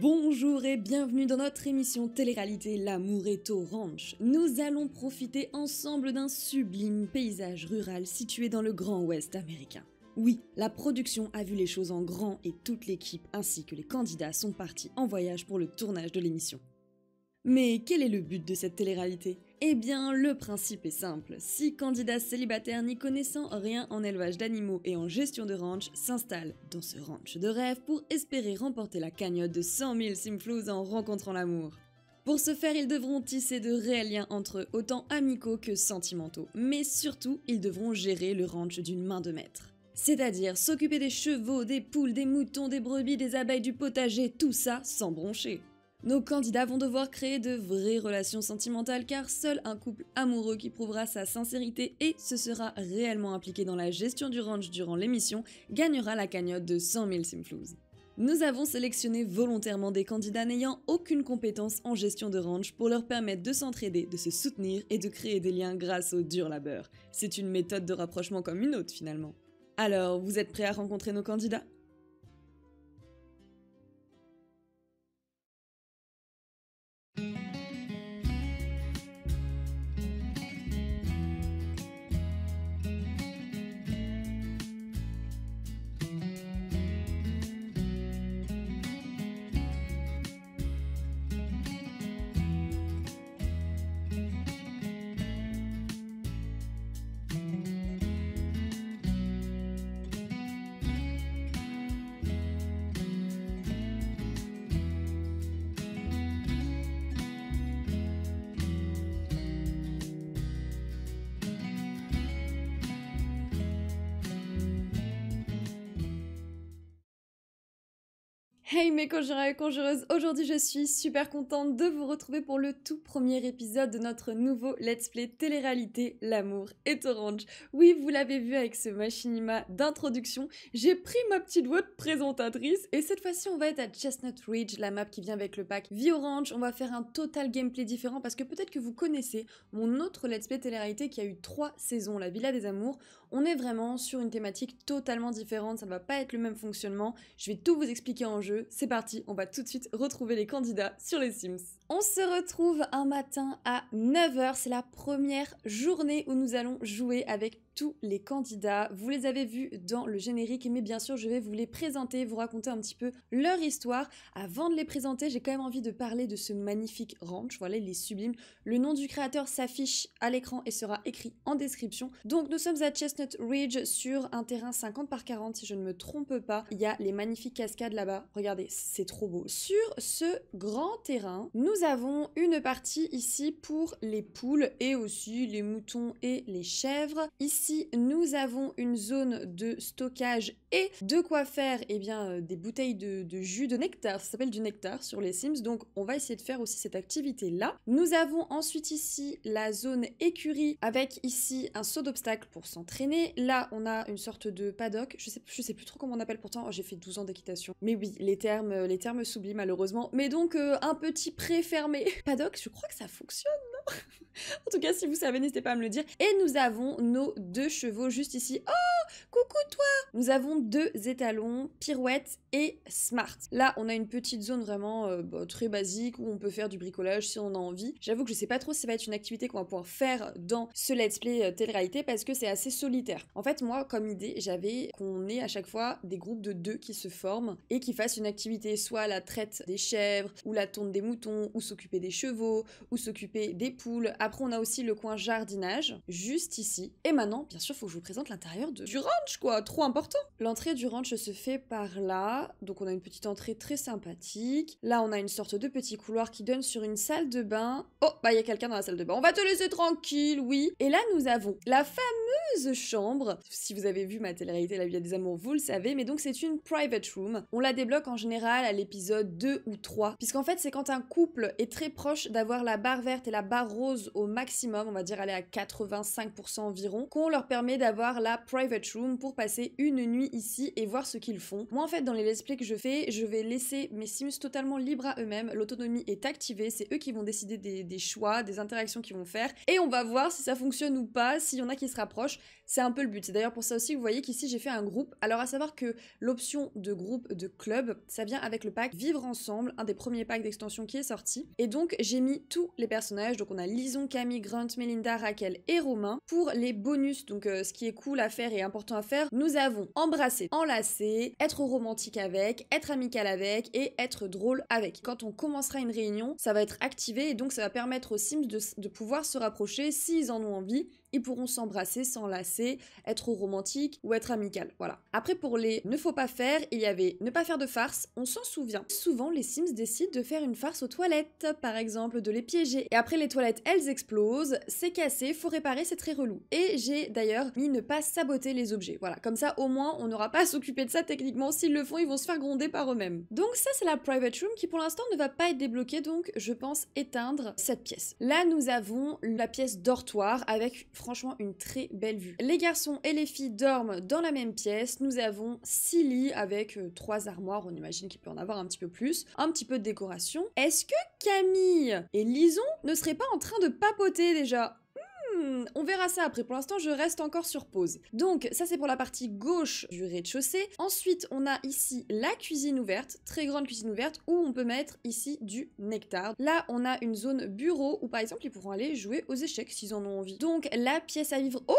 Bonjour et bienvenue dans notre émission télé-réalité L'amour est au ranch. Nous allons profiter ensemble d'un sublime paysage rural situé dans le Grand Ouest américain. Oui, la production a vu les choses en grand et toute l'équipe ainsi que les candidats sont partis en voyage pour le tournage de l'émission. Mais quel est le but de cette télé-réalité eh bien, le principe est simple. Six candidats célibataires n'y connaissant rien en élevage d'animaux et en gestion de ranch s'installent dans ce ranch de rêve pour espérer remporter la cagnotte de 100 000 Simflous en rencontrant l'amour. Pour ce faire, ils devront tisser de réels liens entre eux, autant amicaux que sentimentaux. Mais surtout, ils devront gérer le ranch d'une main de maître. C'est-à-dire s'occuper des chevaux, des poules, des moutons, des brebis, des abeilles, du potager, tout ça sans broncher. Nos candidats vont devoir créer de vraies relations sentimentales car seul un couple amoureux qui prouvera sa sincérité et se sera réellement impliqué dans la gestion du ranch durant l'émission gagnera la cagnotte de 100 000 Simflouz. Nous avons sélectionné volontairement des candidats n'ayant aucune compétence en gestion de ranch pour leur permettre de s'entraider, de se soutenir et de créer des liens grâce au dur labeur. C'est une méthode de rapprochement comme une autre finalement. Alors, vous êtes prêts à rencontrer nos candidats Hey mes conjureurs et conjureuses, aujourd'hui je suis super contente de vous retrouver pour le tout premier épisode de notre nouveau Let's Play télé-réalité L'amour est orange. Oui, vous l'avez vu avec ce machinima d'introduction, j'ai pris ma petite voix de présentatrice et cette fois-ci on va être à Chestnut Ridge, la map qui vient avec le pack Vie Orange. On va faire un total gameplay différent parce que peut-être que vous connaissez mon autre Let's Play télé-réalité qui a eu trois saisons, La Villa des Amours on est vraiment sur une thématique totalement différente, ça ne va pas être le même fonctionnement. Je vais tout vous expliquer en jeu. C'est parti, on va tout de suite retrouver les candidats sur les Sims. On se retrouve un matin à 9h, c'est la première journée où nous allons jouer avec tous les candidats. Vous les avez vus dans le générique, mais bien sûr je vais vous les présenter, vous raconter un petit peu leur histoire. Avant de les présenter, j'ai quand même envie de parler de ce magnifique ranch, voilà il est sublime. Le nom du créateur s'affiche à l'écran et sera écrit en description. Donc nous sommes à Chestnut Ridge sur un terrain 50 par 40 si je ne me trompe pas. Il y a les magnifiques cascades là-bas, regardez c'est trop beau. Sur ce grand terrain, nous nous avons une partie ici pour les poules et aussi les moutons et les chèvres. Ici, nous avons une zone de stockage et de quoi faire eh bien, euh, des bouteilles de, jus de nectar. Ça s'appelle du nectar sur les Sims, donc on va essayer de faire aussi cette activité-là. Nous avons ensuite ici la zone écurie avec ici un saut d'obstacle pour s'entraîner. Là, on a une sorte de paddock. Je sais, sais plus trop comment on appelle pourtant. Oh, j'ai fait 12 ans d'équitation. Mais oui, les termes les termes s'oublient malheureusement. Mais donc, euh, un petit pré fermé. Paddock, je crois que ça fonctionne, non en tout cas, si vous savez, n'hésitez pas à me le dire. Et nous avons nos deux chevaux juste ici. Oh, coucou toi Nous avons deux étalons, pirouette et smart. Là, on a une petite zone vraiment euh, bah, très basique où on peut faire du bricolage si on a envie. J'avoue que je sais pas trop si ça va être une activité qu'on va pouvoir faire dans ce let's play euh, réalité parce que c'est assez solitaire. En fait, moi, comme idée, j'avais qu'on ait à chaque fois des groupes de deux qui se forment et qui fassent une activité, soit la traite des chèvres, ou la tonte des moutons, ou s'occuper des chevaux, ou s'occuper des poules, après, on a aussi le coin jardinage, juste ici. Et maintenant, bien sûr, faut que je vous présente l'intérieur de... du ranch, quoi, trop important. L'entrée du ranch se fait par là, donc on a une petite entrée très sympathique. Là, on a une sorte de petit couloir qui donne sur une salle de bain. Oh, bah il y a quelqu'un dans la salle de bain. On va te laisser tranquille, oui. Et là, nous avons la fameuse chambre. Si vous avez vu ma télé-réalité La vie des amours, vous le savez, mais donc c'est une private room. On la débloque en général à l'épisode 2 ou 3, puisqu'en fait, c'est quand un couple est très proche d'avoir la barre verte et la barre rose au maximum, on va dire aller à 85% environ, qu'on leur permet d'avoir la private room pour passer une nuit ici et voir ce qu'ils font. Moi en fait dans les let's play que je fais, je vais laisser mes sims totalement libres à eux-mêmes, l'autonomie est activée, c'est eux qui vont décider des, des choix, des interactions qu'ils vont faire, et on va voir si ça fonctionne ou pas, s'il y en a qui se rapprochent. C'est un peu le but. C'est d'ailleurs pour ça aussi, vous voyez qu'ici j'ai fait un groupe. Alors à savoir que l'option de groupe de club, ça vient avec le pack Vivre Ensemble, un des premiers packs d'extension qui est sorti. Et donc j'ai mis tous les personnages, donc on a Lison, Camille, Grant, Melinda, Raquel et Romain. Pour les bonus, donc euh, ce qui est cool à faire et important à faire, nous avons embrasser, enlacer, être romantique avec, être amical avec et être drôle avec. Quand on commencera une réunion, ça va être activé et donc ça va permettre aux Sims de, de pouvoir se rapprocher s'ils en ont envie ils pourront s'embrasser, s'enlacer, être romantique ou être amical. Voilà. Après, pour les ne faut pas faire, il y avait ne pas faire de farce, on s'en souvient. Souvent, les Sims décident de faire une farce aux toilettes, par exemple, de les piéger. Et après, les toilettes, elles explosent, c'est cassé, faut réparer, c'est très relou. Et j'ai d'ailleurs mis ne pas saboter les objets. Voilà. Comme ça, au moins, on n'aura pas à s'occuper de ça techniquement. S'ils le font, ils vont se faire gronder par eux-mêmes. Donc, ça, c'est la private room qui, pour l'instant, ne va pas être débloquée. Donc, je pense éteindre cette pièce. Là, nous avons la pièce dortoir avec franchement une très belle vue. Les garçons et les filles dorment dans la même pièce. Nous avons six lits avec euh, trois armoires. On imagine qu'il peut en avoir un petit peu plus. Un petit peu de décoration. Est-ce que Camille et Lison ne seraient pas en train de papoter déjà Hmm, on verra ça après. Pour l'instant, je reste encore sur pause. Donc, ça, c'est pour la partie gauche du rez-de-chaussée. Ensuite, on a ici la cuisine ouverte, très grande cuisine ouverte, où on peut mettre ici du nectar. Là, on a une zone bureau où, par exemple, ils pourront aller jouer aux échecs s'ils en ont envie. Donc, la pièce à vivre... Oh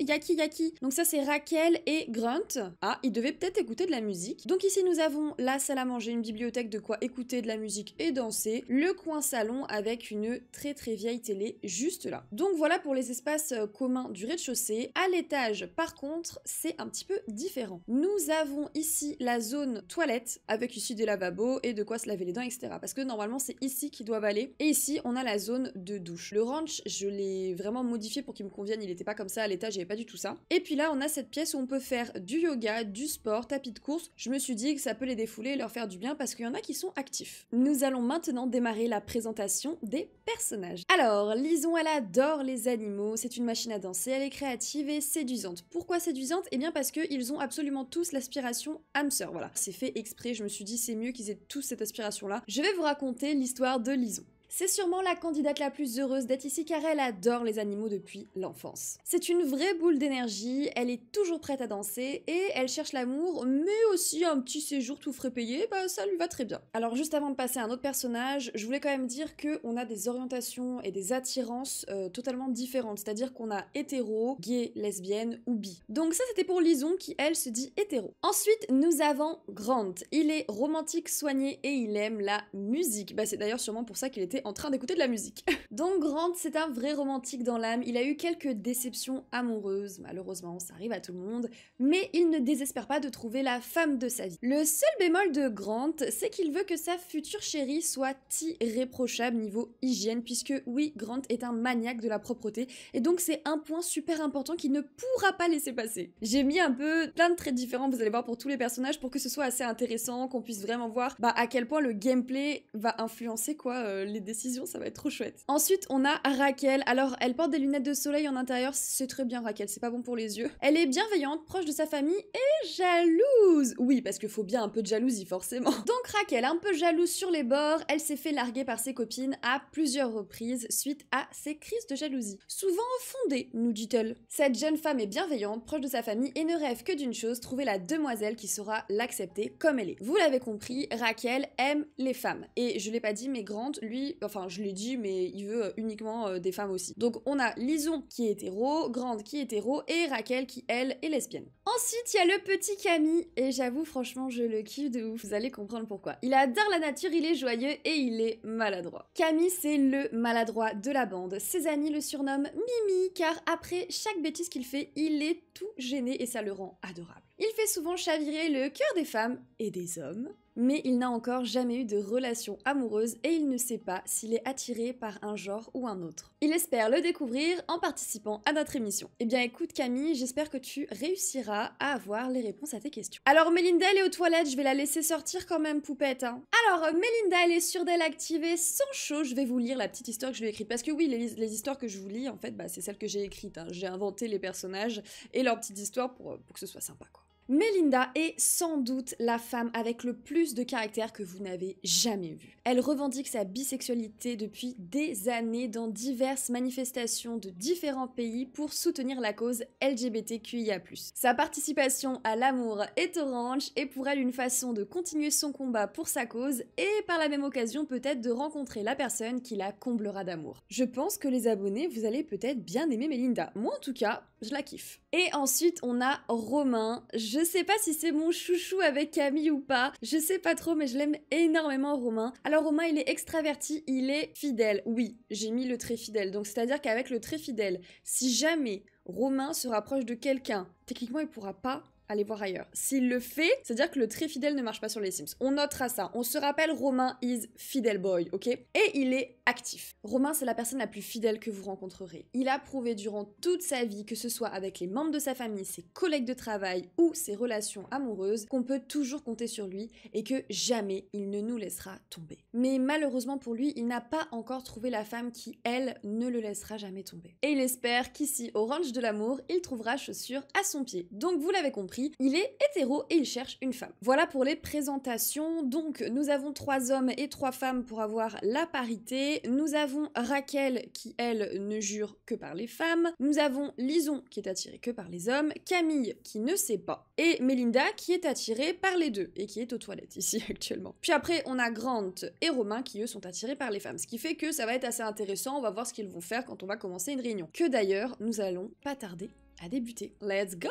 Yaki Yaki. Donc ça c'est Raquel et Grunt. Ah, ils devaient peut-être écouter de la musique. Donc ici nous avons la salle à manger, une bibliothèque de quoi écouter de la musique et danser, le coin salon avec une très très vieille télé juste là. Donc voilà pour les espaces euh, communs du rez-de-chaussée. À l'étage par contre, c'est un petit peu différent. Nous avons ici la zone toilette avec ici des lavabos et de quoi se laver les dents etc. Parce que normalement c'est ici qu'ils doivent aller. Et ici on a la zone de douche. Le ranch je l'ai vraiment modifié pour qu'il me convienne, il n'était pas comme ça à l'étage pas du tout ça. Et puis là, on a cette pièce où on peut faire du yoga, du sport, tapis de course. Je me suis dit que ça peut les défouler et leur faire du bien parce qu'il y en a qui sont actifs. Nous allons maintenant démarrer la présentation des personnages. Alors, Lison, elle adore les animaux, c'est une machine à danser, elle est créative et séduisante. Pourquoi séduisante Eh bien parce qu'ils ont absolument tous l'aspiration hamster, voilà. C'est fait exprès, je me suis dit c'est mieux qu'ils aient tous cette aspiration-là. Je vais vous raconter l'histoire de Lison. C'est sûrement la candidate la plus heureuse d'être ici car elle adore les animaux depuis l'enfance. C'est une vraie boule d'énergie, elle est toujours prête à danser et elle cherche l'amour, mais aussi un petit séjour tout frais payé, bah ça lui va très bien. Alors juste avant de passer à un autre personnage, je voulais quand même dire qu'on a des orientations et des attirances euh, totalement différentes, c'est-à-dire qu'on a hétéro, gay, lesbienne ou bi. Donc ça c'était pour Lison qui elle se dit hétéro. Ensuite nous avons Grant, il est romantique, soigné et il aime la musique. Bah c'est d'ailleurs sûrement pour ça qu'il était en train d'écouter de la musique. Donc Grant, c'est un vrai romantique dans l'âme, il a eu quelques déceptions amoureuses, malheureusement ça arrive à tout le monde, mais il ne désespère pas de trouver la femme de sa vie. Le seul bémol de Grant, c'est qu'il veut que sa future chérie soit irréprochable niveau hygiène, puisque oui, Grant est un maniaque de la propreté, et donc c'est un point super important qu'il ne pourra pas laisser passer. J'ai mis un peu plein de traits différents, vous allez voir, pour tous les personnages, pour que ce soit assez intéressant, qu'on puisse vraiment voir bah, à quel point le gameplay va influencer quoi euh, les décision, ça va être trop chouette. Ensuite, on a Raquel. Alors, elle porte des lunettes de soleil en intérieur, c'est très bien Raquel, c'est pas bon pour les yeux. Elle est bienveillante, proche de sa famille et jalouse. Oui, parce qu'il faut bien un peu de jalousie, forcément. Donc Raquel, un peu jalouse sur les bords, elle s'est fait larguer par ses copines à plusieurs reprises suite à ses crises de jalousie. Souvent fondées, nous dit-elle. Cette jeune femme est bienveillante, proche de sa famille et ne rêve que d'une chose, trouver la demoiselle qui saura l'accepter comme elle est. Vous l'avez compris, Raquel aime les femmes. Et je l'ai pas dit, mais Grant, lui, enfin je l'ai dit, mais il veut euh, uniquement euh, des femmes aussi. Donc on a Lison qui est hétéro, Grande qui est hétéro, et Raquel qui, elle, est lesbienne. Ensuite, il y a le petit Camille, et j'avoue, franchement, je le kiffe de ouf. Vous allez comprendre pourquoi. Il adore la nature, il est joyeux et il est maladroit. Camille, c'est le maladroit de la bande. Ses amis le surnomment Mimi, car après chaque bêtise qu'il fait, il est tout gêné et ça le rend adorable. Il fait souvent chavirer le cœur des femmes et des hommes, mais il n'a encore jamais eu de relation amoureuse et il ne sait pas s'il est attiré par un genre ou un autre. Il espère le découvrir en participant à notre émission. Eh bien écoute Camille, j'espère que tu réussiras à avoir les réponses à tes questions. Alors Melinda, elle est aux toilettes, je vais la laisser sortir quand même, poupette. Hein. Alors euh, Melinda, elle est sûre d'elle activée, sans chaud, je vais vous lire la petite histoire que je lui ai écrite. Parce que oui, les, histoires que je vous lis, en fait, bah, c'est celles que j'ai écrites. Hein. J'ai inventé les personnages et leurs petites histoires pour, euh, pour que ce soit sympa, quoi. Melinda est sans doute la femme avec le plus de caractère que vous n'avez jamais vu. Elle revendique sa bisexualité depuis des années dans diverses manifestations de différents pays pour soutenir la cause LGBTQIA+. Sa participation à l'amour est orange et pour elle une façon de continuer son combat pour sa cause et par la même occasion peut-être de rencontrer la personne qui la comblera d'amour. Je pense que les abonnés, vous allez peut-être bien aimer Melinda. Moi en tout cas, je la kiffe. Et ensuite, on a Romain. Je sais pas si c'est mon chouchou avec Camille ou pas. Je sais pas trop, mais je l'aime énormément, Romain. Alors, Romain, il est extraverti, il est fidèle. Oui, j'ai mis le très fidèle. Donc, c'est-à-dire qu'avec le trait fidèle, si jamais Romain se rapproche de quelqu'un, techniquement, il pourra pas aller voir ailleurs. S'il le fait, c'est-à-dire que le très fidèle ne marche pas sur les Sims. On notera ça. On se rappelle, Romain is fidèle boy, ok Et il est actif. Romain, c'est la personne la plus fidèle que vous rencontrerez. Il a prouvé durant toute sa vie, que ce soit avec les membres de sa famille, ses collègues de travail ou ses relations amoureuses, qu'on peut toujours compter sur lui et que jamais il ne nous laissera tomber. Mais malheureusement pour lui, il n'a pas encore trouvé la femme qui, elle, ne le laissera jamais tomber. Et il espère qu'ici, au ranch de l'amour, il trouvera chaussure à son pied. Donc vous l'avez compris, il est hétéro et il cherche une femme. Voilà pour les présentations. Donc, nous avons trois hommes et trois femmes pour avoir la parité. Nous avons Raquel qui, elle, ne jure que par les femmes. Nous avons Lison qui est attirée que par les hommes. Camille qui ne sait pas. Et Melinda qui est attirée par les deux et qui est aux toilettes ici actuellement. Puis après, on a Grant et Romain qui, eux, sont attirés par les femmes. Ce qui fait que ça va être assez intéressant. On va voir ce qu'ils vont faire quand on va commencer une réunion. Que d'ailleurs, nous allons pas tarder à débuter. Let's go!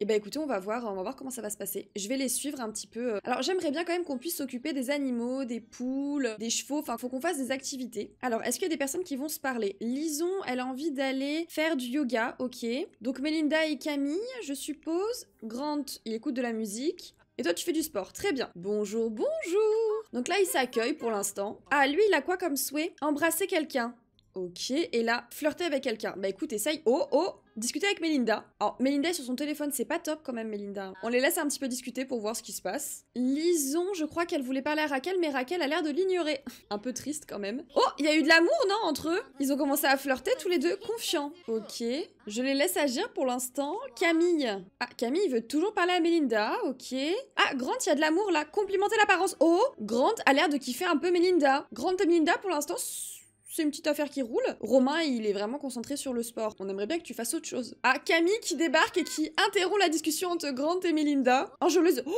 Eh ben écoutez, on va voir, on va voir comment ça va se passer. Je vais les suivre un petit peu. Euh. Alors j'aimerais bien quand même qu'on puisse s'occuper des animaux, des poules, des chevaux. Enfin, faut qu'on fasse des activités. Alors, est-ce qu'il y a des personnes qui vont se parler Lison, elle a envie d'aller faire du yoga, ok. Donc Melinda et Camille, je suppose. Grant, il écoute de la musique. Et toi, tu fais du sport, très bien. Bonjour, bonjour Donc là, il s'accueille pour l'instant. Ah, lui, il a quoi comme souhait Embrasser quelqu'un. Ok, et là, flirter avec quelqu'un. Bah écoute, essaye. Oh, oh discuter avec Melinda. Alors, Melinda est sur son téléphone, c'est pas top quand même, Melinda. On les laisse un petit peu discuter pour voir ce qui se passe. Lison, je crois qu'elle voulait parler à Raquel, mais Raquel a l'air de l'ignorer. un peu triste quand même. Oh, il y a eu de l'amour, non, entre eux Ils ont commencé à flirter tous les deux, confiants. Ok, je les laisse agir pour l'instant. Camille. Ah, Camille veut toujours parler à Melinda, ok. Ah, Grant, il y a de l'amour là, complimenter l'apparence. Oh, Grant a l'air de kiffer un peu Melinda. Grant et Melinda, pour l'instant, c'est une petite affaire qui roule. Romain, il est vraiment concentré sur le sport. On aimerait bien que tu fasses autre chose. Ah, Camille qui débarque et qui interrompt la discussion entre Grant et Melinda. Enjeuleuse. Oh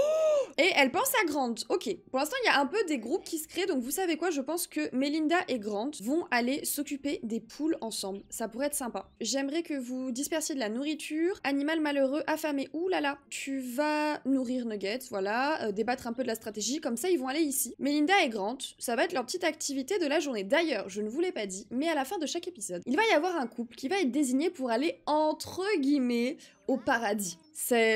et elle pense à Grant. Ok. Pour l'instant, il y a un peu des groupes qui se créent. Donc, vous savez quoi Je pense que Melinda et Grant vont aller s'occuper des poules ensemble. Ça pourrait être sympa. J'aimerais que vous dispersiez de la nourriture. Animal malheureux, affamé. Ouh là là. Tu vas nourrir Nuggets, voilà. Euh, débattre un peu de la stratégie. Comme ça, ils vont aller ici. Melinda et Grant, ça va être leur petite activité de la journée. D'ailleurs, je ne voulais pas dit, mais à la fin de chaque épisode, il va y avoir un couple qui va être désigné pour aller entre guillemets au paradis.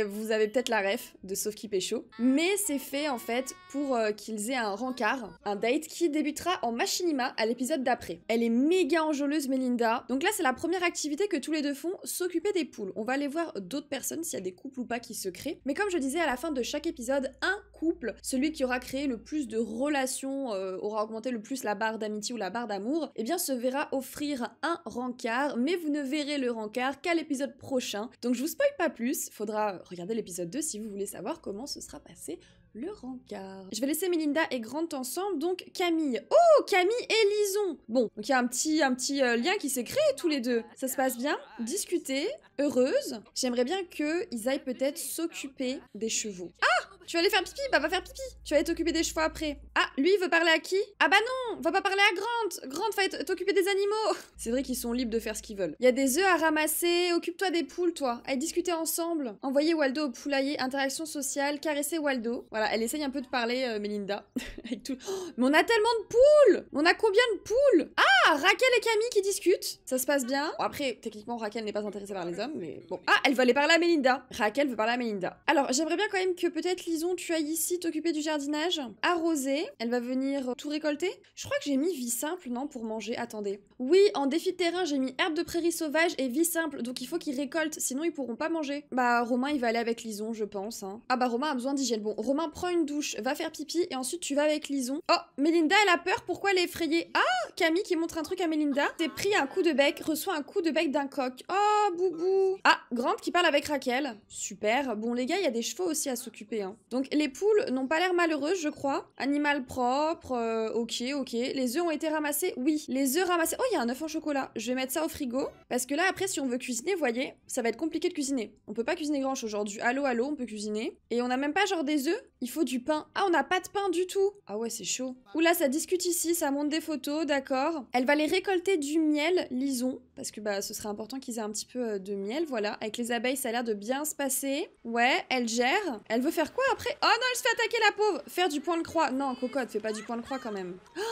Vous avez peut-être la ref de Sauf qui pécho, mais c'est fait en fait pour euh, qu'ils aient un rencard, un date qui débutera en machinima à l'épisode d'après. Elle est méga enjôleuse Melinda, donc là c'est la première activité que tous les deux font, s'occuper des poules. On va aller voir d'autres personnes s'il y a des couples ou pas qui se créent, mais comme je disais à la fin de chaque épisode, un couple, celui qui aura créé le plus de relations, euh, aura augmenté le plus la barre d'amitié ou la barre d'amour, eh bien se verra offrir un rencard, mais vous ne verrez le rencard qu'à l'épisode prochain, donc je vous pas plus, faudra regarder l'épisode 2 si vous voulez savoir comment se sera passé le rencard. Je vais laisser Melinda et Grant ensemble, donc Camille. Oh, Camille et Lison Bon, donc il y a un petit, un petit euh, lien qui s'est créé tous les deux. Ça se passe bien, discuter, heureuse. J'aimerais bien qu'ils aillent peut-être s'occuper des chevaux. Ah tu vas aller faire pipi Bah va faire pipi. Tu vas aller t'occuper des chevaux après. Ah, lui il veut parler à qui Ah bah non, va pas parler à Grant. Grant, va t'occuper des animaux. C'est vrai qu'ils sont libres de faire ce qu'ils veulent. Il y a des œufs à ramasser, occupe-toi des poules toi. Allez discuter ensemble. Envoyer Waldo au poulailler, interaction sociale, caresser Waldo. Voilà, elle essaye un peu de parler euh, Melinda. Avec tout... Oh, mais on a tellement de poules On a combien de poules Ah, Raquel et Camille qui discutent. Ça se passe bien. Bon, après, techniquement, Raquel n'est pas intéressée par les hommes, mais bon. Ah, elle va aller parler à Melinda. Raquel veut parler à Melinda. Alors, j'aimerais bien quand même que peut-être Lisa tu as ici t'occuper du jardinage, arroser, elle va venir tout récolter. Je crois que j'ai mis vie simple, non, pour manger. Attendez. Oui, en défi de terrain, j'ai mis herbe de prairie sauvage et vie simple, donc il faut qu'ils récoltent, sinon ils pourront pas manger. Bah, Romain, il va aller avec Lison, je pense. Hein. Ah bah, Romain a besoin d'hygiène. Bon, Romain, prend une douche, va faire pipi et ensuite tu vas avec Lison. Oh, Melinda, elle a peur, pourquoi l'effrayer est Ah, Camille qui montre un truc à Melinda. T'es pris un coup de bec, reçoit un coup de bec d'un coq. Oh, boubou. Ah, Grande qui parle avec Raquel. Super. Bon, les gars, il y a des chevaux aussi à s'occuper. Hein. Donc les poules n'ont pas l'air malheureuses, je crois. Animal propre, euh, ok, ok. Les œufs ont été ramassés Oui. Les œufs ramassés... Oh, il y a un œuf en chocolat. Je vais mettre ça au frigo. Parce que là, après, si on veut cuisiner, vous voyez, ça va être compliqué de cuisiner. On peut pas cuisiner grand-chose aujourd'hui. Allô, allô, on peut cuisiner. Et on n'a même pas genre des œufs. Il faut du pain. Ah, on n'a pas de pain du tout. Ah ouais, c'est chaud. Oula, ça discute ici, ça monte des photos, d'accord. Elle va les récolter du miel, lisons. Parce que bah, ce serait important qu'ils aient un petit peu euh, de miel, voilà. Avec les abeilles, ça a l'air de bien se passer. Ouais, elle gère. Elle veut faire quoi après Oh non, elle se fait attaquer la pauvre Faire du point de croix. Non, cocotte, fais pas du point de croix quand même. Oh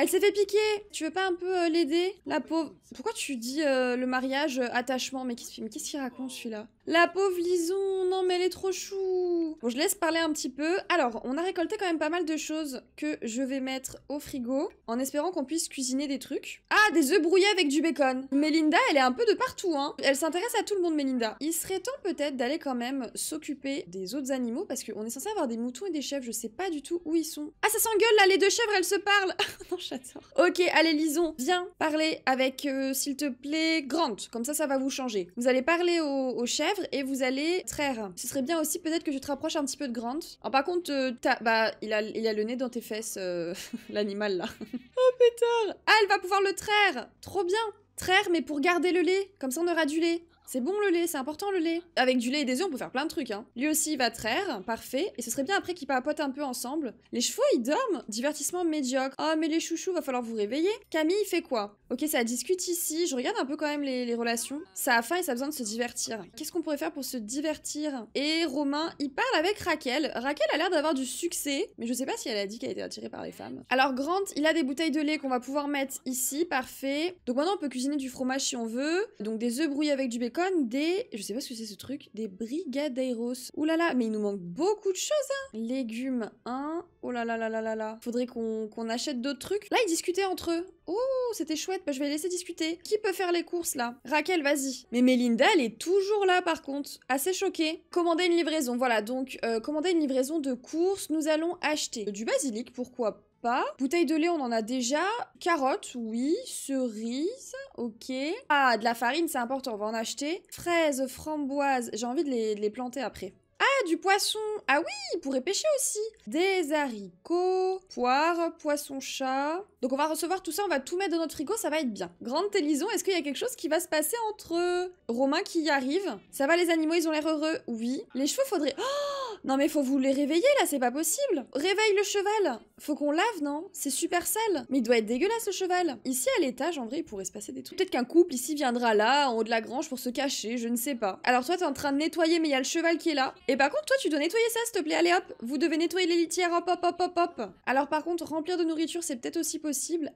elle s'est fait piquer. Tu veux pas un peu euh, l'aider La pauvre. Pourquoi tu dis euh, le mariage euh, attachement Mais qu'est-ce qu'il raconte celui-là La pauvre Lison, non mais elle est trop chou. Bon, je laisse parler un petit peu. Alors, on a récolté quand même pas mal de choses que je vais mettre au frigo en espérant qu'on puisse cuisiner des trucs. Ah, des œufs brouillés avec du bacon. Melinda, elle est un peu de partout, hein. Elle s'intéresse à tout le monde, Melinda. Il serait temps peut-être d'aller quand même s'occuper des autres animaux parce qu'on est censé avoir des moutons et des chèvres. Je sais pas du tout où ils sont. Ah, ça s'engueule là, les deux chèvres, elles se parlent. J'adore. Ok, allez, Lison, viens parler avec, euh, s'il te plaît, Grant. Comme ça, ça va vous changer. Vous allez parler aux au chèvres et vous allez traire. Ce serait bien aussi, peut-être, que je te rapproche un petit peu de Grant. Alors, par contre, euh, bah, il a, il a le nez dans tes fesses, euh, l'animal, là. oh, pétard Ah, elle va pouvoir le traire Trop bien Traire, mais pour garder le lait. Comme ça, on aura du lait. C'est bon le lait, c'est important le lait. Avec du lait et des œufs, on peut faire plein de trucs. Hein. Lui aussi, il va traire, parfait. Et ce serait bien après qu'ils papotent un peu ensemble. Les chevaux, ils dorment. Divertissement médiocre. Oh, mais les chouchous, va falloir vous réveiller. Camille, il fait quoi Ok, ça discute ici. Je regarde un peu quand même les, relations. Ça a faim et ça a besoin de se divertir. Qu'est-ce qu'on pourrait faire pour se divertir Et Romain, il parle avec Raquel. Raquel a l'air d'avoir du succès, mais je sais pas si elle a dit qu'elle était attirée par les femmes. Alors Grant, il a des bouteilles de lait qu'on va pouvoir mettre ici, parfait. Donc maintenant, on peut cuisiner du fromage si on veut. Donc des œufs brouillés avec du bacon des... Je sais pas ce que c'est ce truc. Des brigadeiros. Ouh là là, mais il nous manque beaucoup de choses, hein. Légumes 1. Hein. Oh là là là là là là. Faudrait qu'on achète d'autres trucs. Là, ils discutaient entre eux. Oh, c'était chouette. Bah, je vais laisser discuter. Qui peut faire les courses, là Raquel, vas-y. Mais Melinda, elle est toujours là, par contre. Assez choquée. Commander une livraison. Voilà, donc, euh, commander une livraison de courses. Nous allons acheter du basilic, pourquoi pas. Bouteille de lait, on en a déjà. Carottes, oui. Cerises, ok. Ah, de la farine, c'est important, on va en acheter. Fraises, framboises, j'ai envie de les, planter après. Ah, du poisson Ah oui, il pourrait pêcher aussi Des haricots, poire, poisson-chat... Donc on va recevoir tout ça, on va tout mettre dans notre frigo, ça va être bien. Grande Télison, est-ce qu'il y a quelque chose qui va se passer entre Romain qui y arrive Ça va les animaux, ils ont l'air heureux Oui. Les chevaux, faudrait... Oh non mais faut vous les réveiller là, c'est pas possible. Réveille le cheval. Faut qu'on lave, non C'est super sale. Mais il doit être dégueulasse le cheval. Ici à l'étage, en vrai, il pourrait se passer des trucs. Peut-être qu'un couple ici viendra là, en haut de la grange, pour se cacher, je ne sais pas. Alors toi, t'es en train de nettoyer, mais il y a le cheval qui est là. Et par contre, toi, tu dois nettoyer ça, s'il te plaît. Allez hop, vous devez nettoyer les litières, hop, hop, hop, hop, hop. Alors par contre, remplir de nourriture, c'est peut-être aussi possible.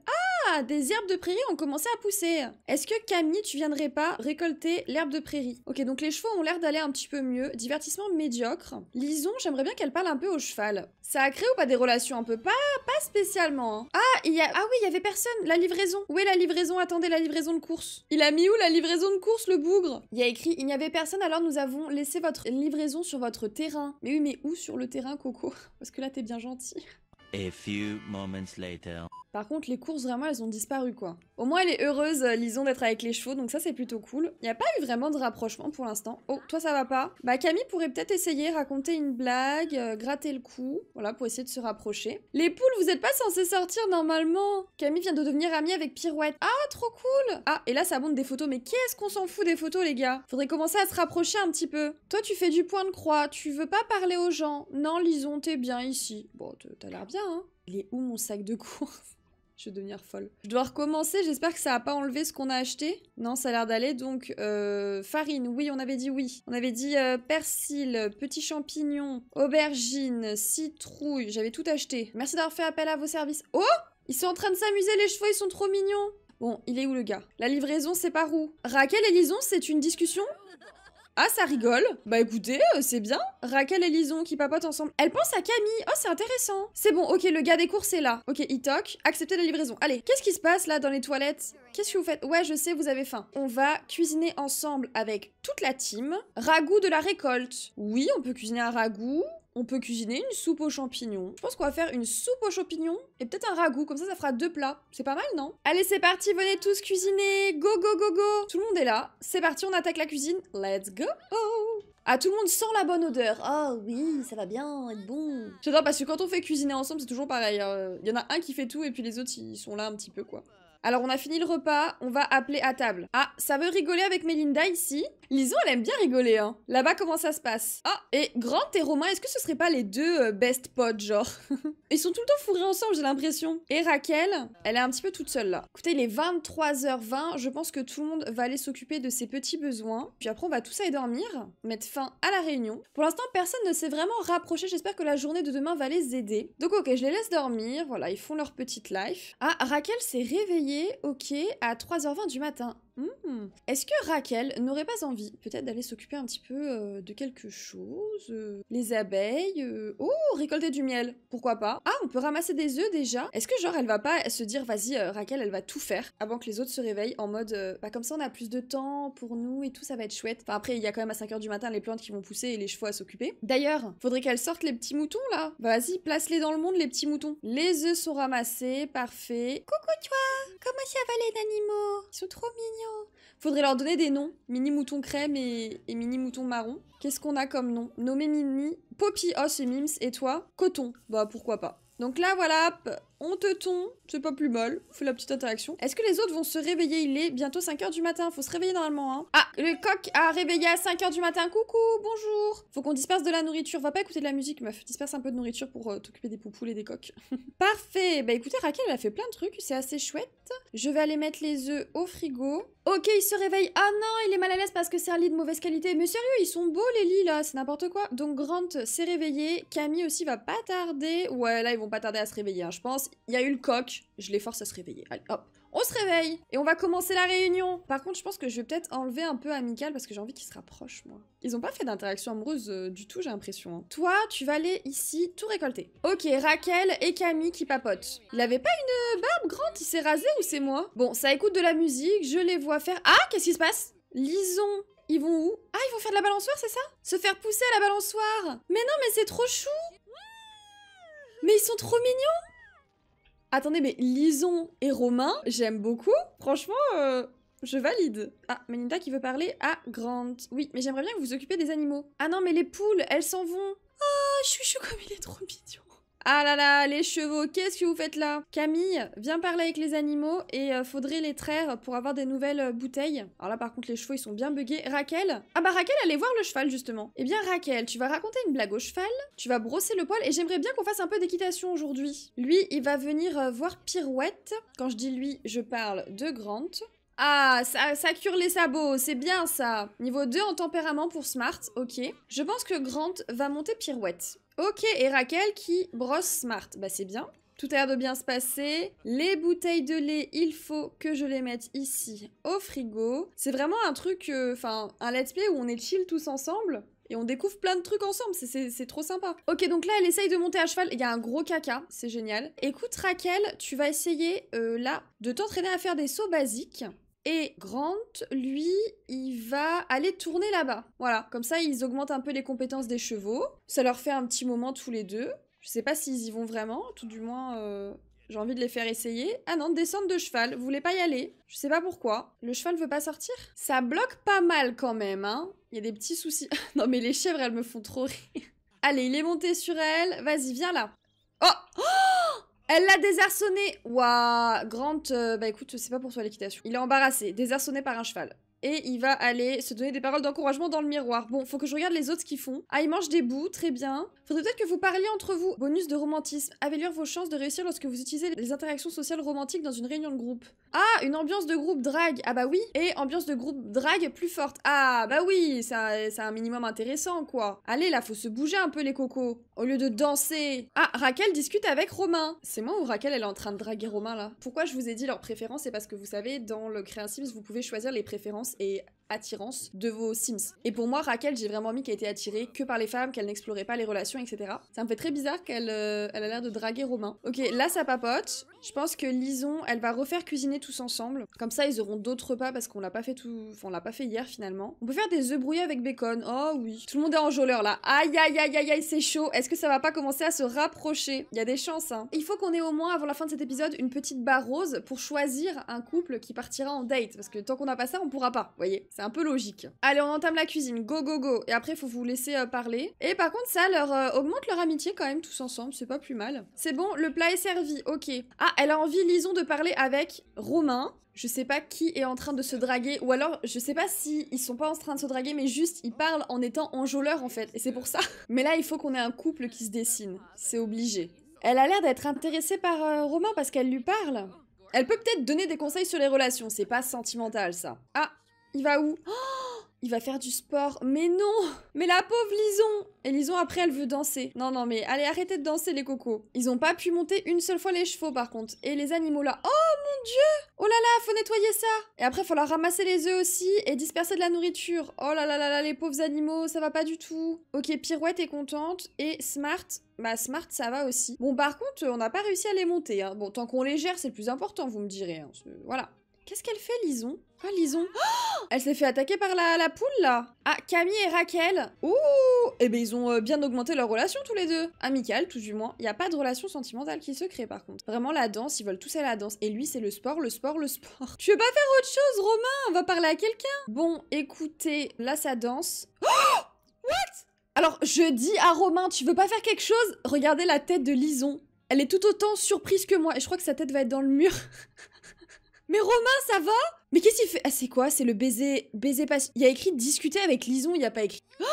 Ah, des herbes de prairie ont commencé à pousser. Est-ce que Camille, tu viendrais pas récolter l'herbe de prairie Ok, donc les chevaux ont l'air d'aller un petit peu mieux. Divertissement médiocre j'aimerais bien qu'elle parle un peu au cheval. Ça a créé ou pas des relations un peu Pas, pas spécialement. Hein. Ah, il y a... Ah oui, il y avait personne. La livraison. Où est la livraison Attendez, la livraison de course. Il a mis où la livraison de course, le bougre Il y a écrit Il n'y avait personne, alors nous avons laissé votre livraison sur votre terrain. Mais oui, mais où sur le terrain, Coco Parce que là, t'es bien gentil few later. Par contre, les courses, vraiment, elles ont disparu, quoi. Au moins, elle est heureuse, euh, Lison, d'être avec les chevaux, donc ça, c'est plutôt cool. Il n'y a pas eu vraiment de rapprochement pour l'instant. Oh, toi, ça va pas Bah, Camille pourrait peut-être essayer, raconter une blague, euh, gratter le cou, voilà, pour essayer de se rapprocher. Les poules, vous n'êtes pas censées sortir normalement Camille vient de devenir amie avec Pirouette. Ah, trop cool Ah, et là, ça monte des photos, mais qu'est-ce qu'on s'en fout des photos, les gars Faudrait commencer à se rapprocher un petit peu. Toi, tu fais du point de croix, tu veux pas parler aux gens. Non, Lison, t'es bien ici. Bon, t'as l'air bien, Hein. Il est où mon sac de cours Je vais devenir folle. Je dois recommencer, j'espère que ça n'a pas enlevé ce qu'on a acheté. Non, ça a l'air d'aller, donc euh, farine, oui, on avait dit oui. On avait dit euh, persil, petits champignons, Aubergine, citrouille, j'avais tout acheté. Merci d'avoir fait appel à vos services. Oh Ils sont en train de s'amuser, les chevaux, ils sont trop mignons Bon, il est où le gars La livraison, c'est par où Raquel et Lison, c'est une discussion ah, ça rigole Bah écoutez, euh, c'est bien. Raquel et Lison qui papotent ensemble. Elle pense à Camille Oh, c'est intéressant C'est bon, ok, le gars des courses est là. Ok, il toque. Acceptez la livraison. Allez, qu'est-ce qui se passe là dans les toilettes Qu'est-ce que vous faites Ouais, je sais, vous avez faim. On va cuisiner ensemble avec toute la team. Ragout de la récolte. Oui, on peut cuisiner un ragoût on peut cuisiner une soupe aux champignons. Je pense qu'on va faire une soupe aux champignons et peut-être un ragoût, comme ça ça fera deux plats. C'est pas mal, non Allez, c'est parti, venez tous cuisiner Go, go, go, go Tout le monde est là, c'est parti, on attaque la cuisine. Let's go ah, tout le monde sent la bonne odeur. Ah oui, ça va bien, être bon. J'adore parce que quand on fait cuisiner ensemble, c'est toujours pareil. Hein. Il y en a un qui fait tout et puis les autres, ils sont là un petit peu, quoi. Alors on a fini le repas, on va appeler à table. Ah, ça veut rigoler avec Melinda ici Lison, elle aime bien rigoler, hein. Là-bas, comment ça se passe Ah, et Grant et Romain, est-ce que ce serait pas les deux euh, best potes, genre Ils sont tout le temps fourrés ensemble, j'ai l'impression. Et Raquel, elle est un petit peu toute seule, là. Écoutez, il est 23h20, je pense que tout le monde va aller s'occuper de ses petits besoins. Puis après, on va tous aller dormir, mettre fin à la réunion. Pour l'instant, personne ne s'est vraiment rapproché, j'espère que la journée de demain va les aider. Donc ok, je les laisse dormir, voilà, ils font leur petite life. Ah, Raquel s'est réveillée Ok, ok, à 3h20 du matin. Hmm. Est-ce que Raquel n'aurait pas envie peut-être d'aller s'occuper un petit peu euh, de quelque chose euh, Les abeilles euh, Oh, récolter du miel, pourquoi pas Ah, on peut ramasser des œufs déjà Est-ce que genre elle va pas se dire vas-y Raquel, elle va tout faire avant que les autres se réveillent en mode bah comme ça on a plus de temps pour nous et tout, ça va être chouette. Enfin après il y a quand même à 5h du matin les plantes qui vont pousser et les chevaux à s'occuper. D'ailleurs, faudrait qu'elle sorte les petits moutons là. vas-y, place-les dans le monde les petits moutons. Les œufs sont ramassés, parfait. Coucou toi Comment ça va les animaux Ils sont trop mignons Faudrait leur donner des noms. Mini mouton crème et, mini mouton marron. Qu'est-ce qu'on a comme nom Nommé Mini, Poppy, Os et Mims. Et toi Coton. Bah pourquoi pas. Donc là voilà, on te tond, c'est pas plus mal, on la petite interaction. Est-ce que les autres vont se réveiller Il est bientôt 5h du matin, faut se réveiller normalement, hein. Ah, le coq a réveillé à 5h du matin, coucou, bonjour Faut qu'on disperse de la nourriture, va pas écouter de la musique, meuf, disperse un peu de nourriture pour euh, t'occuper des poupoules et des coqs. Parfait Bah écoutez, Raquel, elle a fait plein de trucs, c'est assez chouette. Je vais aller mettre les œufs au frigo. Ok, il se réveille. Ah non, il est mal à l'aise parce que c'est un lit de mauvaise qualité. Mais sérieux, ils sont beaux les lits là, c'est n'importe quoi. Donc Grant s'est réveillé, Camille aussi va pas tarder. Ouais, là ils vont pas tarder à se réveiller, hein, je pense il y a eu le coq, je les force à se réveiller. Allez, hop, on se réveille et on va commencer la réunion. Par contre, je pense que je vais peut-être enlever un peu amical parce que j'ai envie qu'ils se rapprochent, moi. Ils ont pas fait d'interaction amoureuse euh, du tout, j'ai l'impression. Hein. Toi, tu vas aller ici tout récolter. Ok, Raquel et Camille qui papotent. Il avait pas une barbe grande, il s'est rasé ou c'est moi Bon, ça écoute de la musique, je les vois faire... Ah, qu'est-ce qui se passe Lisons. ils vont où Ah, ils vont faire de la balançoire, c'est ça Se faire pousser à la balançoire Mais non, mais c'est trop chou Mais ils sont trop mignons Attendez, mais Lison et Romain, j'aime beaucoup. Franchement, euh, je valide. Ah, Manita qui veut parler à Grant. Oui, mais j'aimerais bien que vous vous occupiez des animaux. Ah non, mais les poules, elles s'en vont. Ah, oh, Chouchou, comme il est trop mignon. Ah là là, les chevaux, qu'est-ce que vous faites là Camille, viens parler avec les animaux et euh, faudrait les traire pour avoir des nouvelles euh, bouteilles. Alors là par contre les chevaux ils sont bien buggés. Raquel Ah bah Raquel allez voir le cheval justement. Eh bien Raquel, tu vas raconter une blague au cheval, tu vas brosser le poil et j'aimerais bien qu'on fasse un peu d'équitation aujourd'hui. Lui il va venir euh, voir Pirouette. Quand je dis lui, je parle de Grant. Ah, ça, ça, cure les sabots, c'est bien ça. Niveau 2 en tempérament pour Smart, ok. Je pense que Grant va monter pirouette. Ok, et Raquel qui brosse smart. Bah c'est bien. Tout a l'air de bien se passer. Les bouteilles de lait, il faut que je les mette ici au frigo. C'est vraiment un truc, euh, enfin, un let's play où on est chill tous ensemble. Et on découvre plein de trucs ensemble, c'est trop sympa. Ok, donc là, elle essaye de monter à cheval. Il y a un gros caca, c'est génial. Écoute, Raquel, tu vas essayer, euh, là, de t'entraîner à faire des sauts basiques. Et Grant, lui, il va aller tourner là-bas. Voilà, comme ça, ils augmentent un peu les compétences des chevaux. Ça leur fait un petit moment tous les deux. Je sais pas s'ils y vont vraiment, tout du moins, euh, j'ai envie de les faire essayer. Ah non, descente de cheval, vous voulez pas y aller Je sais pas pourquoi. Le cheval ne veut pas sortir Ça bloque pas mal quand même, hein Il y a des petits soucis. non mais les chèvres, elles me font trop rire. Allez, il est monté sur elle. Vas-y, viens là. Oh, oh elle l'a désarçonné Waah, Grant, euh, bah écoute, c'est pas pour toi l'équitation. Il est embarrassé, désarçonné par un cheval et il va aller se donner des paroles d'encouragement dans le miroir. Bon, faut que je regarde les autres ce qu'ils font. Ah, ils mangent des bouts, très bien. Faudrait peut-être que vous parliez entre vous. Bonus de romantisme. Améliore vos chances de réussir lorsque vous utilisez les interactions sociales romantiques dans une réunion de groupe. Ah, une ambiance de groupe drague. Ah bah oui. Et ambiance de groupe drague plus forte. Ah bah oui, ça, c'est un minimum intéressant quoi. Allez là, faut se bouger un peu les cocos. Au lieu de danser. Ah, Raquel discute avec Romain. C'est moi ou Raquel elle est en train de draguer Romain là Pourquoi je vous ai dit leurs préférences C'est parce que vous savez, dans le Sims, vous pouvez choisir les préférences et attirance de vos Sims. Et pour moi, Raquel, j'ai vraiment mis qu'elle était attirée que par les femmes, qu'elle n'explorait pas les relations, etc. Ça me fait très bizarre qu'elle euh, elle a l'air de draguer Romain. Ok, là ça papote. Je pense que Lison, elle va refaire cuisiner tous ensemble. Comme ça, ils auront d'autres repas parce qu'on l'a pas fait tout, enfin on l'a pas fait hier finalement. On peut faire des œufs brouillés avec bacon. Oh oui. Tout le monde est enjôleur là. Aïe aïe aïe aïe c'est chaud. Est-ce que ça va pas commencer à se rapprocher Il y a des chances. Hein. Il faut qu'on ait au moins avant la fin de cet épisode une petite barre rose pour choisir un couple qui partira en date parce que tant qu'on n'a pas ça, on pourra pas. Voyez un peu logique. Allez, on entame la cuisine. Go, go, go. Et après, il faut vous laisser euh, parler. Et par contre, ça leur euh, augmente leur amitié quand même tous ensemble. C'est pas plus mal. C'est bon, le plat est servi. Ok. Ah, elle a envie, Lison, de parler avec Romain. Je sais pas qui est en train de se draguer, ou alors je sais pas si ils sont pas en train de se draguer, mais juste ils parlent en étant enjôleurs en fait, et c'est pour ça. Mais là, il faut qu'on ait un couple qui se dessine, c'est obligé. Elle a l'air d'être intéressée par euh, Romain parce qu'elle lui parle. Elle peut peut-être donner des conseils sur les relations, c'est pas sentimental ça. Ah, il va où il va faire du sport. Mais non Mais la pauvre Lison Et Lison, après, elle veut danser. Non, non, mais allez, arrêtez de danser, les cocos. Ils ont pas pu monter une seule fois les chevaux, par contre. Et les animaux, là. Oh, mon Dieu Oh là là, faut nettoyer ça Et après, faut leur ramasser les œufs aussi et disperser de la nourriture. Oh là là là là, les pauvres animaux, ça va pas du tout. Ok, Pirouette est contente. Et Smart, bah Smart ça va aussi. Bon par contre on n'a pas réussi à les monter. Hein. Bon tant qu'on les gère c'est le plus important vous me direz. Hein. Euh, voilà. Qu'est-ce qu'elle fait, Lison Ah, Lison Elle s'est fait attaquer par la, poule, là Ah, Camille et Raquel Ouh Eh ben, ils ont euh, bien augmenté leur relation, tous les deux Amicale, tout du moins. Il n'y a pas de relation sentimentale qui se crée, par contre. Vraiment, la danse, ils veulent tous aller à la danse. Et lui, c'est le sport, le sport, le sport. Tu veux pas faire autre chose, Romain On va parler à quelqu'un Bon, écoutez, là, ça danse. Oh What Alors, je dis à Romain, tu veux pas faire quelque chose Regardez la tête de Lison. Elle est tout autant surprise que moi. Et je crois que sa tête va être dans le mur. Mais Romain, ça va Mais qu'est-ce qu'il fait Ah, c'est quoi C'est le baiser. Baiser Il y a écrit discuter avec Lison, il n'y a pas écrit.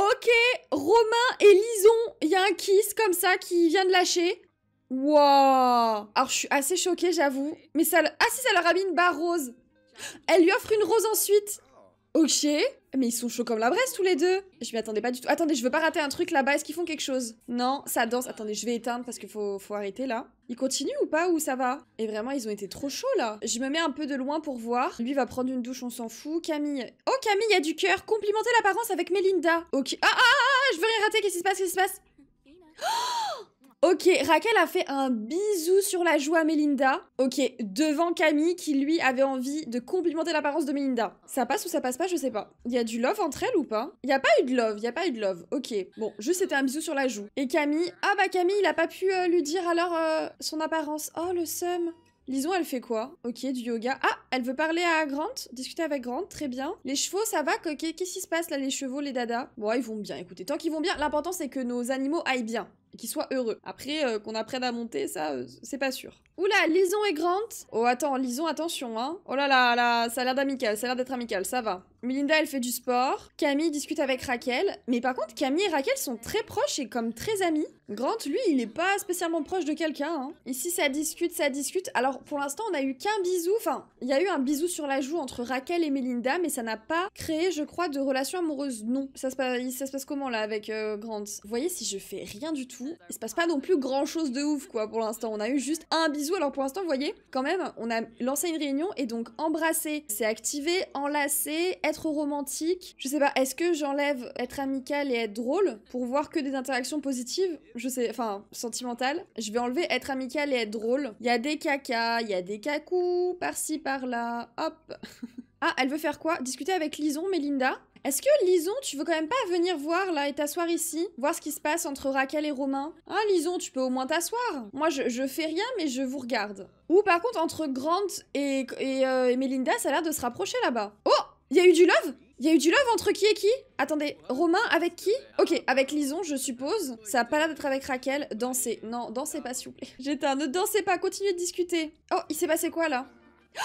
Oh ok, Romain et Lison, il y a un kiss comme ça qui vient de lâcher. Waouh Alors, je suis assez choquée, j'avoue. Mais ça. Ah, si, ça leur a mis une barre rose. Elle lui offre une rose ensuite. Ok. Mais ils sont chauds comme la braise tous les deux Je m'y attendais pas du tout. Attendez, je veux pas rater un truc là-bas, est-ce qu'ils font quelque chose Non, ça danse. Attendez, je vais éteindre parce qu'il faut, arrêter là. Ils continuent ou pas Ou ça va Et vraiment, ils ont été trop chauds là. Je me mets un peu de loin pour voir. Lui va prendre une douche, on s'en fout. Camille. Oh Camille, il y a du cœur Complimenter l'apparence avec Melinda. Ok. Ah ah ah, ah Je veux rien rater, qu'est-ce qui se passe Qu'est-ce qui se passe oh Ok, Raquel a fait un bisou sur la joue à Melinda. Ok, devant Camille qui lui avait envie de complimenter l'apparence de Melinda. Ça passe ou ça passe pas, je sais pas. Il y a du love entre elles ou pas Il y a pas eu de love, il y a pas eu de love. Ok, bon, juste c'était un bisou sur la joue. Et Camille, ah bah Camille, il a pas pu euh, lui dire alors euh, son apparence. Oh le seum. Lison, elle fait quoi Ok, du yoga. Ah, elle veut parler à Grant, discuter avec Grant, très bien. Les chevaux, ça va Qu'est-ce qui se passe là, les chevaux, les dadas Bon, ils vont bien, écoutez, tant qu'ils vont bien, l'important c'est que nos animaux aillent bien. Qu'il soit heureux. Après, euh, qu'on apprenne à monter, ça, euh, c'est pas sûr. Oula, Lison et Grant Oh, attends, Lison, attention, hein. Oh là là, là ça a l'air d'amical, ça a l'air d'être amical, ça va. Melinda, elle fait du sport. Camille discute avec Raquel. Mais par contre, Camille et Raquel sont très proches et comme très amis. Grant, lui, il n'est pas spécialement proche de quelqu'un. Hein. Ici, ça discute, ça discute. Alors, pour l'instant, on a eu qu'un bisou. Enfin, il y a eu un bisou sur la joue entre Raquel et Melinda, mais ça n'a pas créé, je crois, de relation amoureuse. Non. Ça se passe, comment, là, avec euh, Grant Vous voyez, si je fais rien du tout, il se passe pas non plus grand-chose de ouf, quoi, pour l'instant. On a eu juste un bisou alors pour l'instant, vous voyez, quand même, on a lancé une réunion et donc embrasser, c'est activer, enlacer, être romantique. Je sais pas, est-ce que j'enlève être amical et être drôle pour voir que des interactions positives Je sais, enfin, sentimentales. Je vais enlever être amical et être drôle. Il y a des caca, il y a des cacous, par-ci, par-là, hop. ah, elle veut faire quoi Discuter avec Lison, Melinda est-ce que Lison, tu veux quand même pas venir voir là et t'asseoir ici Voir ce qui se passe entre Raquel et Romain Hein, Lison, tu peux au moins t'asseoir. Moi, je, fais rien, mais je vous regarde. Ou par contre, entre Grant et, euh, Melinda, ça a l'air de se rapprocher là-bas. Oh Il y a eu du love il y a eu du love entre qui et qui Attendez, Romain avec qui Ok, avec Lison, je suppose. Ça a pas l'air d'être avec Raquel. Dansez. Non, dansez pas, s'il vous plaît. J'étais ne dansez pas, continuez de discuter. Oh, il s'est passé quoi là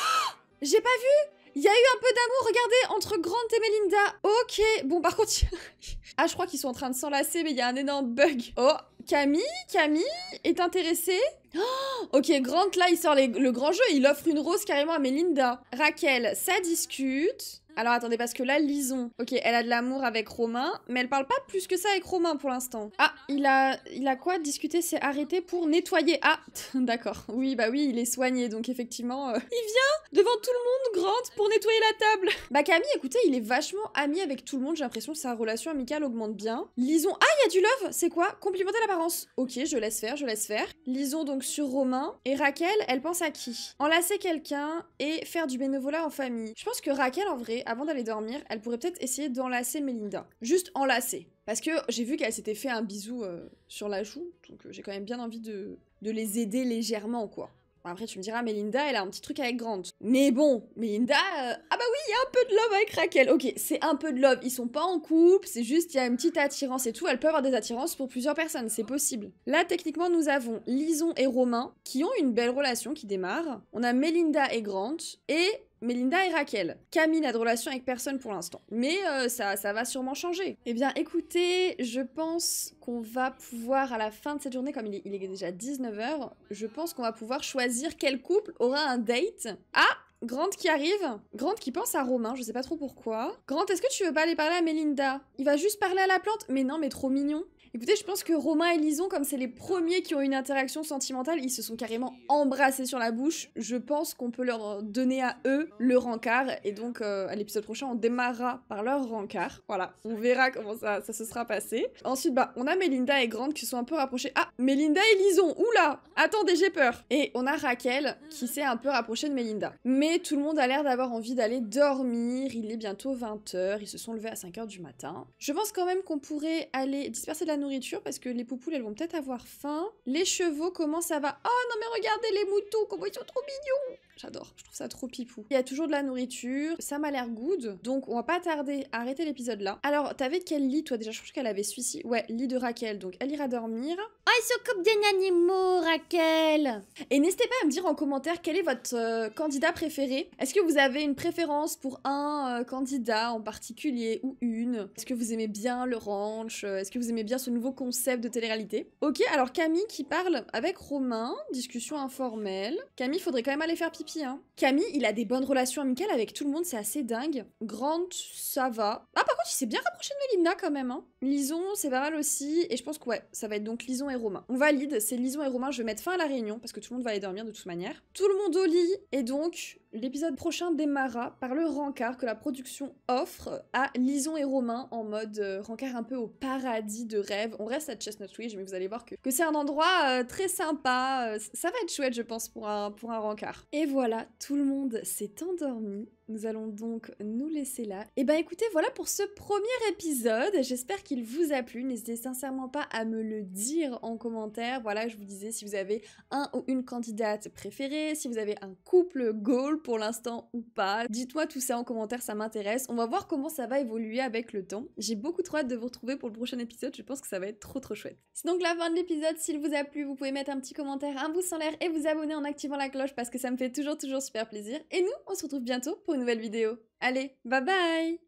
J'ai pas vu il y a eu un peu d'amour, regardez, entre Grant et Melinda. Ok, bon par contre... ah, je crois qu'ils sont en train de s'enlacer, mais il y a un énorme bug. Oh, Camille, Camille est intéressée. ok, Grant, là, il sort le grand jeu, il offre une rose carrément à Melinda. Raquel, ça discute. Alors attendez, parce que là, lisons. Ok, elle a de l'amour avec Romain, mais elle parle pas plus que ça avec Romain pour l'instant. Ah, il a, il a quoi Discuter, c'est arrêté pour nettoyer. Ah, d'accord. Oui, bah oui, il est soigné, donc effectivement, euh, il vient devant tout le monde, Grant, pour nettoyer la table. Bah Camille, écoutez, il est vachement ami avec tout le monde. J'ai l'impression que sa relation amicale augmente bien. Lisons. Ah, il y a du love. C'est quoi Complimenter l'apparence. Ok, je laisse faire, je laisse faire. Lisons donc sur Romain et Raquel. Elle pense à qui Enlacer quelqu'un et faire du bénévolat en famille. Je pense que Raquel, en vrai, avant d'aller dormir, elle pourrait peut-être essayer d'enlacer Melinda. Juste enlacer. Parce que j'ai vu qu'elle s'était fait un bisou euh, sur la joue, donc euh, j'ai quand même bien envie de, de les aider légèrement, quoi. après, tu me diras, Melinda, elle a un petit truc avec Grant. Mais bon, Melinda, euh, ah bah oui, il y a un peu de love avec Raquel. Ok, c'est un peu de love. Ils sont pas en couple, c'est juste, il y a une petite attirance et tout. Elle peut avoir des attirances pour plusieurs personnes, c'est possible. Là, techniquement, nous avons Lison et Romain qui ont une belle relation qui démarre. On a Melinda et Grant. Et Melinda et Raquel. Camille n'a de relation avec personne pour l'instant. Mais euh, ça, ça va sûrement changer. Eh bien écoutez, je pense qu'on va pouvoir, à la fin de cette journée, comme il est, il est déjà 19h, je pense qu'on va pouvoir choisir quel couple aura un date. Ah Grant qui arrive. Grant qui pense à Romain, je sais pas trop pourquoi. Grant, est-ce que tu veux pas aller parler à Melinda Il va juste parler à la plante Mais non, mais trop mignon. Écoutez, je pense que Romain et Lison, comme c'est les premiers qui ont une interaction sentimentale, ils se sont carrément embrassés sur la bouche. Je pense qu'on peut leur donner à eux le rencard. Et donc, euh, à l'épisode prochain, on démarrera par leur rencard. Voilà, on verra comment ça, se sera passé. Ensuite, bah, on a Melinda et Grande qui sont un peu rapprochés. Ah, Melinda et Lison, oula Attendez, j'ai peur Et on a Raquel qui s'est un peu rapprochée de Melinda. Mais tout le monde a l'air d'avoir envie d'aller dormir. Il est bientôt 20h, ils se sont levés à 5h du matin. Je pense quand même qu'on pourrait aller disperser de la nourriture parce que les poupoules, elles vont peut-être avoir faim. Les chevaux, comment ça va Oh non mais regardez les moutons, comment ils sont trop mignons J'adore, je trouve ça trop pipou. Il y a toujours de la nourriture, ça m'a l'air good, donc on va pas tarder à arrêter l'épisode là. Alors, t'avais quel lit toi déjà Je pense qu'elle avait celui Ouais, lit de Raquel, donc elle ira dormir. Oh, il s'occupe des animaux, Raquel Et n'hésitez pas à me dire en commentaire quel est votre euh, candidat préféré. Est-ce que vous avez une préférence pour un euh, candidat en particulier ou une Est-ce que vous aimez bien le ranch euh, Est-ce que vous aimez bien ce nouveau concept de télé-réalité Ok, alors Camille qui parle avec Romain, discussion informelle. Camille, faudrait quand même aller faire pipi Hein. Camille, il a des bonnes relations amicales avec tout le monde, c'est assez dingue. Grant, ça va. Ah, par contre, il s'est bien rapproché de Melinda quand même. Hein. Lison, c'est pas mal aussi. Et je pense que ouais, ça va être donc Lison et Romain. On valide, c'est Lison et Romain. Je vais mettre fin à la réunion parce que tout le monde va aller dormir de toute manière. Tout le monde au lit. Et donc, L'épisode prochain démarra par le rencard que la production offre à Lison et Romain en mode euh, rancard un peu au paradis de rêve. On reste à Chestnut Ridge, mais vous allez voir que, c'est un endroit euh, très sympa. Euh, ça va être chouette, je pense, pour un, pour un rencard. Et voilà, tout le monde s'est endormi. Nous allons donc nous laisser là. Et eh ben écoutez, voilà pour ce premier épisode. J'espère qu'il vous a plu. N'hésitez sincèrement pas à me le dire en commentaire. Voilà, je vous disais si vous avez un ou une candidate préférée, si vous avez un couple goal pour l'instant ou pas. Dites-moi tout ça en commentaire, ça m'intéresse. On va voir comment ça va évoluer avec le temps. J'ai beaucoup trop hâte de vous retrouver pour le prochain épisode. Je pense que ça va être trop trop chouette. C'est donc la fin de l'épisode. S'il vous a plu, vous pouvez mettre un petit commentaire, un pouce en l'air et vous abonner en activant la cloche parce que ça me fait toujours toujours super plaisir. Et nous, on se retrouve bientôt pour nouvelle vidéo. Allez, bye bye